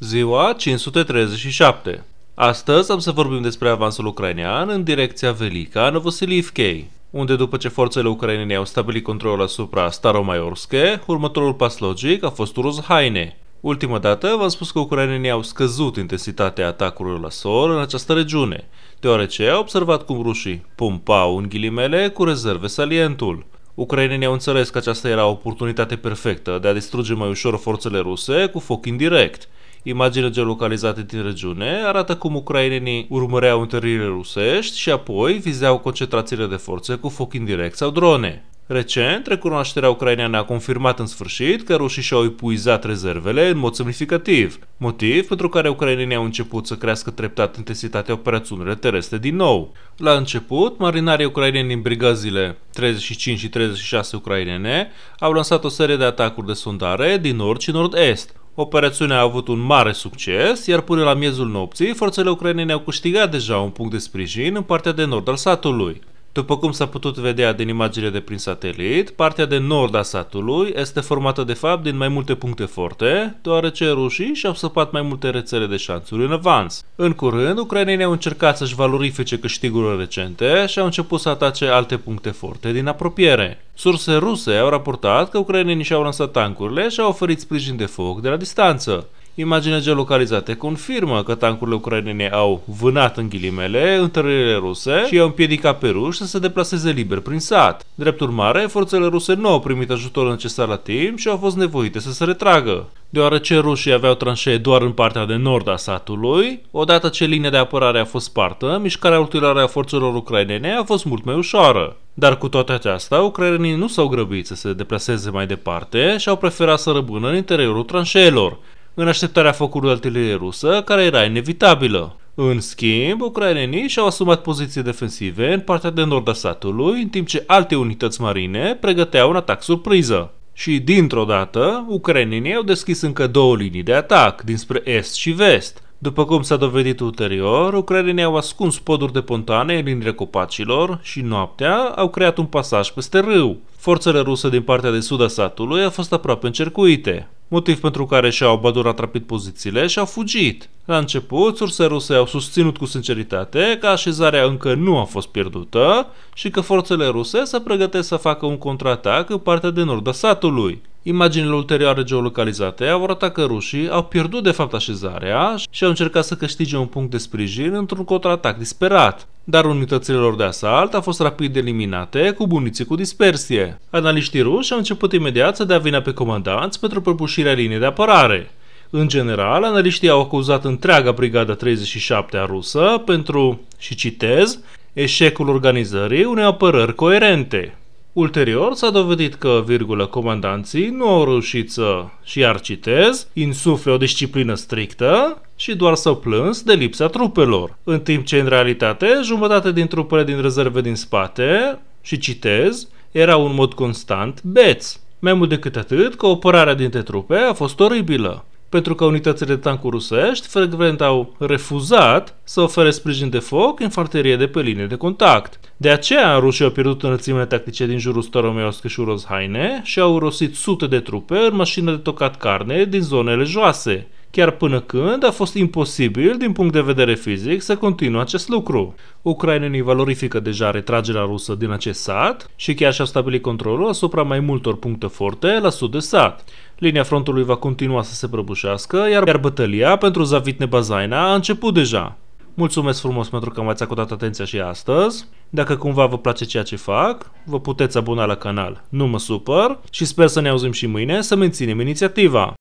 Ziua 537 Astăzi am să vorbim despre avansul ucrainean în direcția Velica Novosilivkei, unde după ce forțele ucrainene au stabilit controlul asupra Staromaiorske, următorul pas logic a fost Urozhaine. Ultima dată v-am spus că ucrainenii au scăzut intensitatea atacurilor la sol în această regiune, deoarece au observat cum rușii pumpau în ghilimele cu rezerve salientul. Ucrainenii au înțeles că aceasta era o oportunitate perfectă de a distruge mai ușor forțele ruse cu foc indirect – Imagine geolocalizate din regiune arată cum ucrainenii urmăreau întăririle rusești și apoi vizeau concentrațiile de forțe cu foc indirect sau drone. Recent, recunoașterea ucraineană a confirmat în sfârșit că rușii și-au epuizat rezervele în mod semnificativ, motiv pentru care ucrainenii au început să crească treptat intensitatea operațiunilor terestre din nou. La început, marinarii ucraineni din brigazile 35 și 36 ucrainene au lansat o serie de atacuri de sondare din nord și nord-est, Operațiunea a avut un mare succes, iar până la miezul nopții, forțele ucrainene au câștigat deja un punct de sprijin în partea de nord al satului. După cum s-a putut vedea din imaginile de prin satelit, partea de nord a satului este formată de fapt din mai multe puncte forte, deoarece rușii și-au săpat mai multe rețele de șanțuri în avans. În curând, ucrainenii au încercat să-și valorifice câștigurile recente și au început să atace alte puncte forte din apropiere. Surse ruse au raportat că ucrainenii și-au lansat tancurile și au oferit sprijin de foc de la distanță. Imagine geolocalizate confirmă că tancurile ucrainene au vânat în ghilimele întăririle ruse și au împiedicat pe ruși să se deplaseze liber prin sat. Drept urmare, forțele ruse nu au primit ajutorul necesar la timp și au fost nevoite să se retragă. Deoarece rușii aveau tranșee doar în partea de nord a satului, odată ce linia de apărare a fost spartă, mișcarea ulterioară a forțelor ucrainene a fost mult mai ușoară. Dar cu toate acestea, ucrainenii nu s-au grăbit să se deplaseze mai departe și au preferat să rămână în interiorul tranșeelor, în așteptarea focului artilerie rusă, care era inevitabilă. În schimb, ucrainenii și-au asumat poziții defensive în partea de nord a satului, în timp ce alte unități marine pregăteau un atac surpriză. Și dintr-o dată, ucrainenii au deschis încă două linii de atac, dinspre est și vest, după cum s-a dovedit ulterior, ucrainenii au ascuns poduri de pontane în liniile copacilor și noaptea au creat un pasaj peste râu. Forțele ruse din partea de sud a satului au fost aproape încercuite, motiv pentru care și-au bădurat rapid pozițiile și au fugit. La început, surse ruse au susținut cu sinceritate că așezarea încă nu a fost pierdută și că forțele ruse se pregătesc să facă un contraatac în partea de nord a satului. Imaginile ulterioare geolocalizate au arătat că rușii au pierdut de fapt așezarea și au încercat să câștige un punct de sprijin într-un contraatac disperat. Dar unitățile lor de asalt au fost rapid eliminate cu buniții cu dispersie. Analiștii ruși au început imediat să dea vina pe comandanți pentru prăbușirea liniei de apărare. În general, analiștii au acuzat întreaga brigada 37 a rusă pentru, și citez, eșecul organizării unei apărări coerente. Ulterior s-a dovedit că, virgulă, comandanții nu au reușit să, și iar citez, insufle o disciplină strictă și doar s-au plâns de lipsa trupelor, în timp ce, în realitate, jumătate din trupele din rezerve din spate, și citez, erau un mod constant beți. Mai mult decât atât, cooperarea dintre trupe a fost oribilă pentru că unitățile de tancuri rusești frecvent au refuzat să ofere sprijin de foc infanterie de pe linie de contact. De aceea, rușii au pierdut înălțimile tactice din jurul Staromioscă și Urozhaine și au rosit sute de trupe în mașină de tocat carne din zonele joase, chiar până când a fost imposibil din punct de vedere fizic să continue acest lucru. Ucrainenii valorifică deja retragerea rusă din acest sat și chiar și-au stabilit controlul asupra mai multor puncte forte la sud de sat. Linia frontului va continua să se prăbușească, iar, iar bătălia pentru Zavit Nebazaina a început deja. Mulțumesc frumos pentru că m-ați acordat atenția și astăzi. Dacă cumva vă place ceea ce fac, vă puteți abona la canal. Nu mă supăr și sper să ne auzim și mâine să menținem inițiativa.